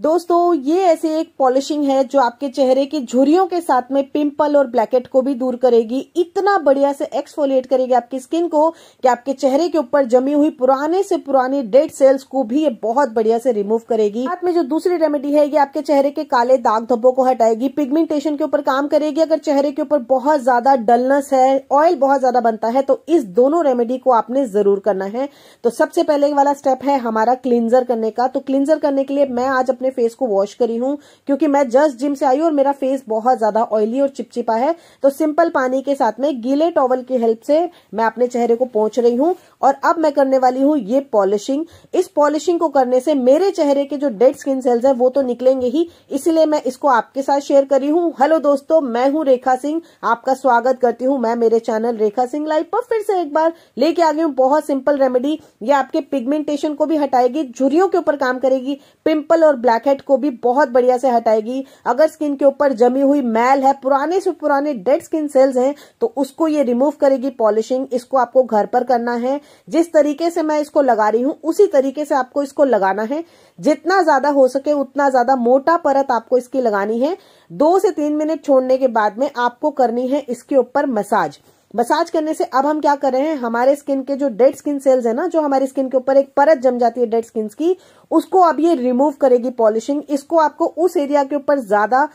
दोस्तों ये ऐसे एक पॉलिशिंग है जो आपके चेहरे की झुरियों के साथ में पिंपल और ब्लैकेट को भी दूर करेगी इतना बढ़िया से एक्सफोलिएट करेगी आपकी स्किन को कि आपके चेहरे के ऊपर जमी हुई पुराने से पुरानी डेड सेल्स को भी ये बहुत बढ़िया से रिमूव करेगी साथ में जो दूसरी रेमेडी है ये आपके चेहरे के काले दाग धब्बों को हटाएगी पिगमेंटेशन के ऊपर काम करेगी अगर चेहरे के ऊपर बहुत ज्यादा डलनेस है ऑयल बहुत ज्यादा बनता है तो इस दोनों रेमेडी को आपने जरूर करना है तो सबसे पहले वाला स्टेप है हमारा क्लिनजर करने का तो क्लींजर करने के लिए मैं आज अपने अपने फेस को वॉश करी हूँ क्योंकि मैं जस्ट जिम से आई और मेरा फेस बहुत ज्यादा ऑयली और चिपचिपा है तो सिंपल पानी के साथ में गीले टॉवल की हेल्प से मैं अपने चेहरे को पहुंच रही हूँ और अब मैं करने वाली हूँ ये पॉलिशिंग इस पॉलिशिंग को करने से मेरे चेहरे के जो डेड स्किन सेल्स है वो तो निकलेंगे ही इसीलिए मैं इसको आपके साथ शेयर करी हूँ हेलो दोस्तों मैं हूँ रेखा सिंह आपका स्वागत करती हूँ मैं मेरे चैनल रेखा सिंह लाइव पर फिर से एक बार लेके आ गई हूँ बहुत सिंपल रेमेडी ये आपके पिगमेंटेशन को भी हटाएगी झुरियों के ऊपर काम करेगी पिंपल और ब्लैक ब्रैकेट को भी बहुत बढ़िया से हटाएगी अगर स्किन के ऊपर जमी हुई मैल है पुराने से पुराने डेड स्किन सेल्स हैं तो उसको ये रिमूव करेगी पॉलिशिंग इसको आपको घर पर करना है जिस तरीके से मैं इसको लगा रही हूँ उसी तरीके से आपको इसको लगाना है जितना ज्यादा हो सके उतना ज्यादा मोटा परत आपको इसकी लगानी है दो से तीन मिनट छोड़ने के बाद में आपको करनी है इसके ऊपर मसाज मसाज करने से अब हम क्या कर रहे हैं हमारे स्किन के जो डेड स्किन सेल्स है ना जो हमारी स्किन के ऊपर एक परत जम जाती है डेड स्किन की उसको अब ये रिमूव करेगी पॉलिशिंग इसको आपको उस एरिया के ऊपर ज्यादा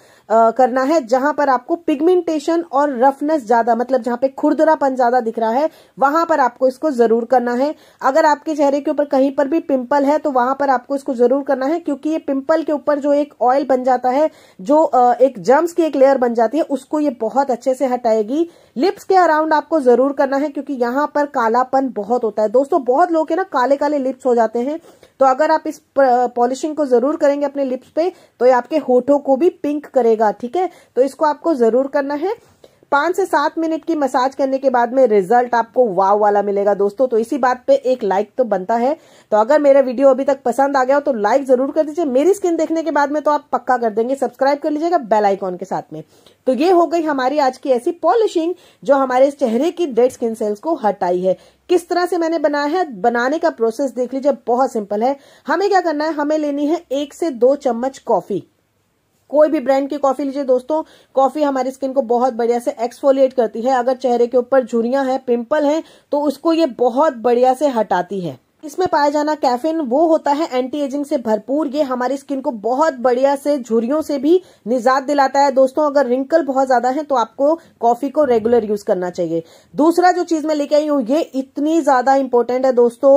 करना है जहां पर आपको पिगमेंटेशन और रफनेस ज्यादा मतलब जहां पे खुरदुरापन ज्यादा दिख रहा है वहां पर आपको इसको जरूर करना है अगर आपके चेहरे के ऊपर कहीं पर भी पिंपल है तो वहां पर आपको इसको जरूर करना है क्योंकि ये पिंपल के ऊपर जो एक ऑयल बन जाता है जो एक जर्म्स की एक लेयर बन जाती है उसको ये बहुत अच्छे से हटाएगी लिप्स के अराउंड राउंड आपको जरूर करना है क्योंकि यहाँ पर कालापन बहुत होता है दोस्तों बहुत लोग है ना काले काले लिप्स हो जाते हैं तो अगर आप इस पॉलिशिंग को जरूर करेंगे अपने लिप्स पे तो ये आपके होठों को भी पिंक करेगा ठीक है तो इसको आपको जरूर करना है पांच से सात मिनट की मसाज करने के बाद में रिजल्ट आपको वाव वाला मिलेगा दोस्तों तो इसी बात पे एक लाइक तो बनता है तो अगर मेरा वीडियो अभी तक पसंद आ गया हो तो लाइक जरूर कर दीजिए मेरी स्किन देखने के बाद में तो आप पक्का कर देंगे सब्सक्राइब कर लीजिएगा बेल आइकॉन के साथ में तो ये हो गई हमारी आज की ऐसी पॉलिशिंग जो हमारे चेहरे की डेड स्किन सेल्स को हटाई है किस तरह से मैंने बनाया है बनाने का प्रोसेस देख लीजिए बहुत सिंपल है हमें क्या करना है हमें लेनी है एक से दो चम्मच कॉफी कोई भी ब्रांड की कॉफी लीजिए दोस्तों कॉफी हमारी स्किन को बहुत बढ़िया से एक्सफोलिएट करती है अगर चेहरे के ऊपर झुरियां हैं पिंपल हैं तो उसको ये बहुत बढ़िया से हटाती है इसमें पाया जाना कैफिन वो होता है एंटी एजिंग से भरपूर ये हमारी स्किन को बहुत बढ़िया से झुरियों से भी निजात दिलाता है दोस्तों अगर रिंकल बहुत ज्यादा है तो आपको कॉफी को रेगुलर यूज करना चाहिए दूसरा जो चीज मैं लेके आई हूँ ये इतनी ज्यादा इंपॉर्टेंट है दोस्तों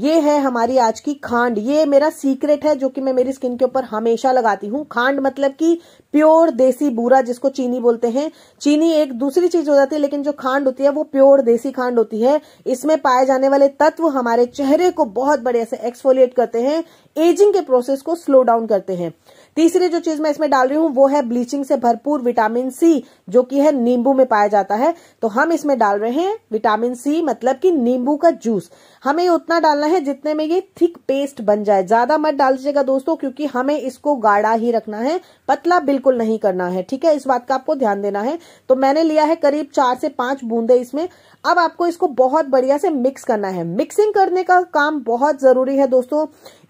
ये है हमारी आज की खांड ये मेरा सीक्रेट है जो कि मैं मेरी स्किन के ऊपर हमेशा लगाती हूँ खांड मतलब की प्योर देसी बूरा जिसको चीनी बोलते हैं चीनी एक दूसरी चीज हो जाती है लेकिन जो खांड होती है वो प्योर देसी खांड होती है इसमें पाए जाने वाले तत्व हमारे चेहरे को बहुत बढ़िया से एक्सफोलिएट करते हैं एजिंग के प्रोसेस को स्लो डाउन करते हैं तीसरी जो चीज मैं इसमें डाल रही हूँ वो है ब्लीचिंग से भरपूर विटामिन सी जो कि है नींबू में पाया जाता है तो हम इसमें डाल रहे हैं विटामिन सी मतलब कि नींबू का जूस हमें उतना डालना है जितने में ये थिक पेस्ट बन जाए ज्यादा मत डाल दीजिएगा दोस्तों क्योंकि हमें इसको गाढ़ा ही रखना है पतला बिल्कुल नहीं करना है ठीक है इस बात का आपको ध्यान देना है तो मैंने लिया है करीब चार से पांच बूंदे इसमें अब आपको इसको बहुत बढ़िया से मिक्स करना है मिक्सिंग करने का काम बहुत जरूरी है दोस्तों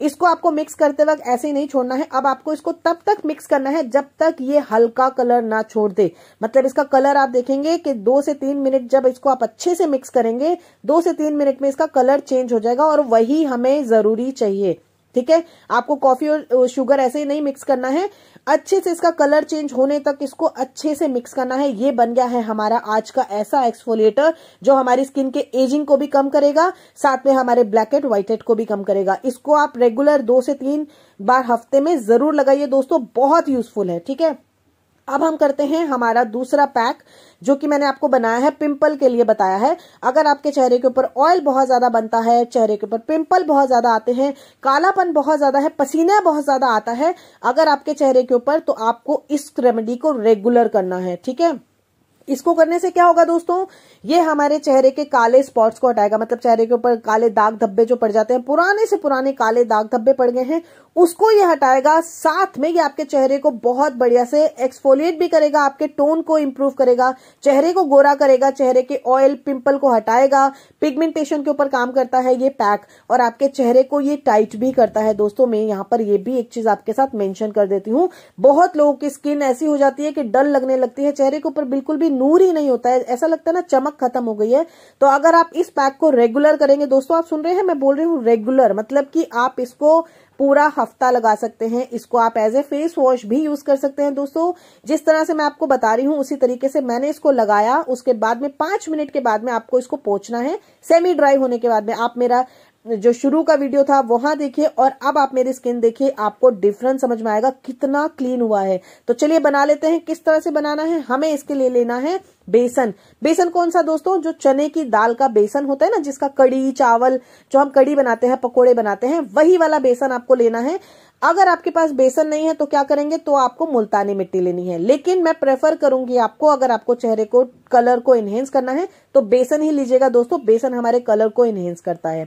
इसको आपको मिक्स करते वक्त ऐसे ही नहीं छोड़ना है अब आपको इसको तब तक मिक्स करना है जब तक ये हल्का कलर ना छोड़ दे मतलब इसका कलर आप देखेंगे कि दो से तीन मिनट जब इसको आप अच्छे से मिक्स करेंगे दो से तीन मिनट में इसका कलर चेंज हो जाएगा और वही हमें जरूरी चाहिए ठीक है आपको कॉफी और शुगर ऐसे ही नहीं मिक्स करना है अच्छे से इसका कलर चेंज होने तक इसको अच्छे से मिक्स करना है ये बन गया है हमारा आज का ऐसा एक्सफोलिएटर जो हमारी स्किन के एजिंग को भी कम करेगा साथ में हमारे ब्लैक एंड व्हाइट एड को भी कम करेगा इसको आप रेगुलर दो से तीन बार हफ्ते में जरूर लगाइए दोस्तों बहुत यूजफुल है ठीक है अब हम करते हैं हमारा दूसरा पैक जो कि मैंने आपको बनाया है पिंपल के लिए बताया है अगर आपके चेहरे के ऊपर ऑयल बहुत ज्यादा बनता है चेहरे के ऊपर पिंपल बहुत ज्यादा आते हैं कालापन बहुत ज्यादा है पसीना बहुत ज्यादा आता है अगर आपके चेहरे के ऊपर तो आपको इस रेमेडी को रेगुलर करना है ठीक है इसको करने से क्या होगा दोस्तों ये हमारे चेहरे के काले स्पॉट्स को हटाएगा मतलब चेहरे के ऊपर काले दाग धब्बे जो पड़ जाते हैं पुराने से पुराने काले दाग धब्बे पड़ गए हैं उसको ये हटाएगा साथ में ये आपके चेहरे को बहुत बढ़िया से एक्सफोलिएट भी करेगा आपके टोन को इम्प्रूव करेगा चेहरे को गोरा करेगा चेहरे के ऑयल पिंपल को हटाएगा पिगमेंटेशन के ऊपर काम करता है ये पैक और आपके चेहरे को ये टाइट भी करता है दोस्तों मैं यहाँ पर ये भी एक चीज आपके साथ मेंशन कर देती हूँ बहुत लोगों की स्किन ऐसी हो जाती है कि डल लगने लगती है चेहरे के ऊपर बिल्कुल भी कोई नूर ही नहीं होता है ऐसा लगता है ना चमक खत्म हो गई है तो अगर आप इस पैक को रेगुलर करेंगे दोस्तों आप सुन रहे हैं मैं बोल रही हूँ रेगुलर मतलब कि आप इसको पूरा हफ्ता लगा सकते हैं इसको आप एज ए फेस वॉश भी यूज कर सकते हैं दोस्तों जिस तरह से मैं आपको बता रही हूँ उसी तरीके से मैंने इसको लगाया उसके बाद में पांच मिनट के बाद में आपको इसको पोचना है सेमी ड्राई होने के बाद में आप मेरा जो शुरू का वीडियो था वहां देखिए और अब आप मेरी स्किन देखिए आपको डिफरेंस समझ में आएगा कितना क्लीन हुआ है तो चलिए बना लेते हैं किस तरह से बनाना है हमें इसके लिए लेना है बेसन बेसन कौन सा दोस्तों जो चने की दाल का बेसन होता है ना जिसका कड़ी चावल जो हम कड़ी बनाते हैं पकोड़े बनाते हैं वही वाला बेसन आपको लेना है अगर आपके पास बेसन नहीं है तो क्या करेंगे तो आपको मुल्तानी मिट्टी लेनी है लेकिन मैं प्रेफर करूंगी आपको अगर आपको चेहरे को कलर को एनहेंस करना है तो बेसन ही लीजिएगा दोस्तों बेसन हमारे कलर को एनहेंस करता है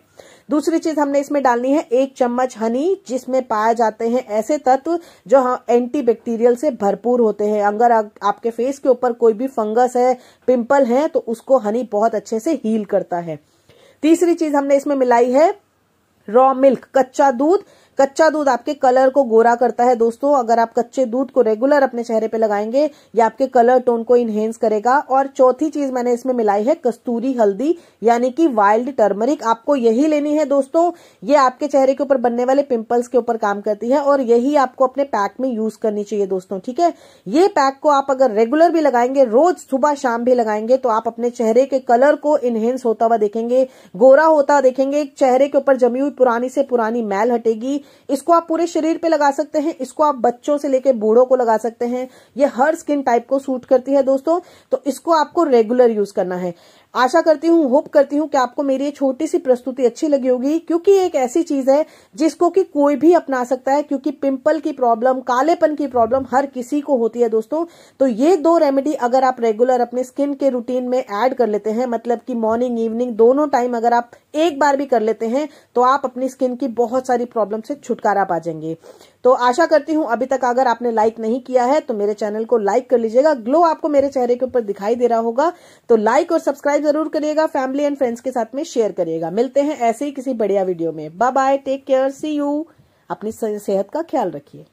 दूसरी चीज हमने इसमें डालनी है एक चम्मच हनी जिसमें पाए जाते हैं ऐसे तत्व जो एंटी हाँ, बैक्टीरियल से भरपूर होते हैं अगर आपके फेस के ऊपर कोई भी फंगस है पिंपल है तो उसको हनी बहुत अच्छे से हील करता है तीसरी चीज हमने इसमें मिलाई है रॉ मिल्क कच्चा दूध कच्चा दूध आपके कलर को गोरा करता है दोस्तों अगर आप कच्चे दूध को रेगुलर अपने चेहरे पे लगाएंगे ये आपके कलर टोन को इनहेंस करेगा और चौथी चीज मैंने इसमें मिलाई है कस्तूरी हल्दी यानी कि वाइल्ड टर्मरिक आपको यही लेनी है दोस्तों ये आपके चेहरे के ऊपर बनने वाले पिंपल्स के ऊपर काम करती है और यही आपको अपने पैक में यूज करनी चाहिए दोस्तों ठीक है ये पैक को आप अगर रेगुलर भी लगाएंगे रोज सुबह शाम भी लगाएंगे तो आप अपने चेहरे के कलर को इनहेंस होता हुआ देखेंगे गोरा होता देखेंगे चेहरे के ऊपर जमी हुई पुरानी से पुरानी मैल हटेगी इसको आप पूरे शरीर पे लगा सकते हैं इसको आप बच्चों से लेके बूढ़ों को लगा सकते हैं ये हर स्किन टाइप को सूट करती है दोस्तों तो इसको आपको रेगुलर यूज करना है आशा करती हूँ होप करती हूँ कि आपको मेरी ये छोटी सी प्रस्तुति अच्छी लगी होगी क्योंकि एक ऐसी चीज है जिसको कि कोई भी अपना सकता है क्योंकि पिंपल की प्रॉब्लम कालेपन की प्रॉब्लम हर किसी को होती है दोस्तों तो ये दो रेमेडी अगर आप रेगुलर अपने स्किन के रूटीन में ऐड कर लेते हैं मतलब कि मॉर्निंग इवनिंग दोनों टाइम अगर आप एक बार भी कर लेते हैं तो आप अपनी स्किन की बहुत सारी प्रॉब्लम से छुटकारा पा जाएंगे तो आशा करती हूँ अभी तक अगर आपने लाइक नहीं किया है तो मेरे चैनल को लाइक कर लीजिएगा ग्लो आपको मेरे चेहरे के ऊपर दिखाई दे रहा होगा तो लाइक और सब्सक्राइब जरूर करिएगा फैमिली एंड फ्रेंड्स के साथ में शेयर करिएगा मिलते हैं ऐसे ही किसी बढ़िया वीडियो में bye bye take care see you अपनी सेहत का ख्याल रखिए